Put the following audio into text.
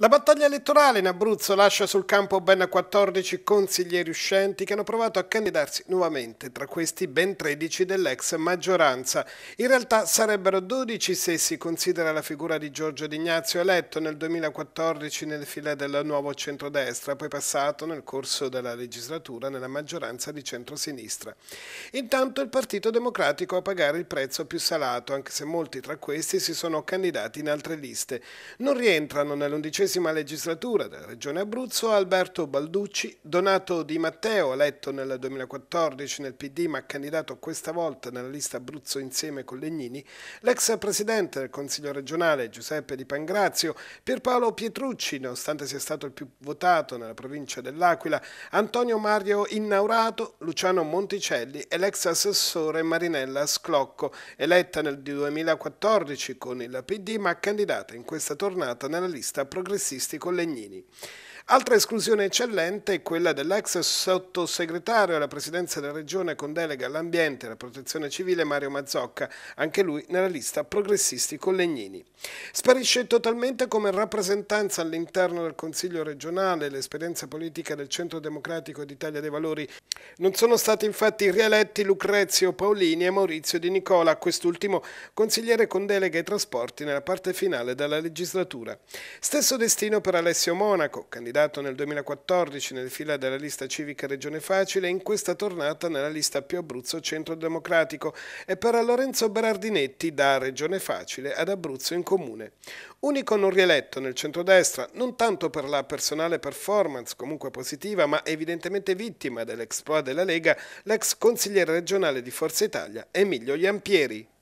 La battaglia elettorale in Abruzzo lascia sul campo ben 14 consiglieri uscenti che hanno provato a candidarsi nuovamente, tra questi ben 13 dell'ex maggioranza. In realtà sarebbero 12 se si considera la figura di Giorgio D'Ignazio eletto nel 2014 nelle file del nuovo centrodestra, poi passato nel corso della legislatura nella maggioranza di centrosinistra. Intanto il Partito Democratico a pagare il prezzo più salato, anche se molti tra questi si sono candidati in altre liste. Non rientrano nell'undicesimo XVIII legislatura della Regione Abruzzo Alberto Balducci, Donato Di Matteo, eletto nel 2014 nel PD ma candidato questa volta nella lista Abruzzo insieme con Legnini, l'ex presidente del Consiglio regionale Giuseppe Di Pangrazio, Pierpaolo Pietrucci, nonostante sia stato il più votato nella provincia dell'Aquila, Antonio Mario Innaurato, Luciano Monticelli e l'ex assessore Marinella Sclocco, eletta nel 2014 con il PD ma candidata in questa tornata nella lista progressiva progressisti con Legnini. Altra esclusione eccellente è quella dell'ex sottosegretario alla presidenza della regione con delega all'ambiente e alla protezione civile Mario Mazzocca, anche lui nella lista progressisti collegnini. Sparisce totalmente come rappresentanza all'interno del Consiglio regionale l'esperienza politica del Centro Democratico d'Italia dei Valori. Non sono stati infatti rieletti Lucrezio Paolini e Maurizio Di Nicola, quest'ultimo consigliere con delega ai trasporti nella parte finale della legislatura. Stesso destino per Alessio Monaco, candidato candidato nel 2014 nelle fila della lista civica Regione Facile e in questa tornata nella lista Più Abruzzo Centro Democratico e per Lorenzo Berardinetti da Regione Facile ad Abruzzo in Comune. Unico non rieletto nel centrodestra, non tanto per la personale performance comunque positiva, ma evidentemente vittima dell'exploit della Lega, l'ex consigliere regionale di Forza Italia Emilio Iampieri.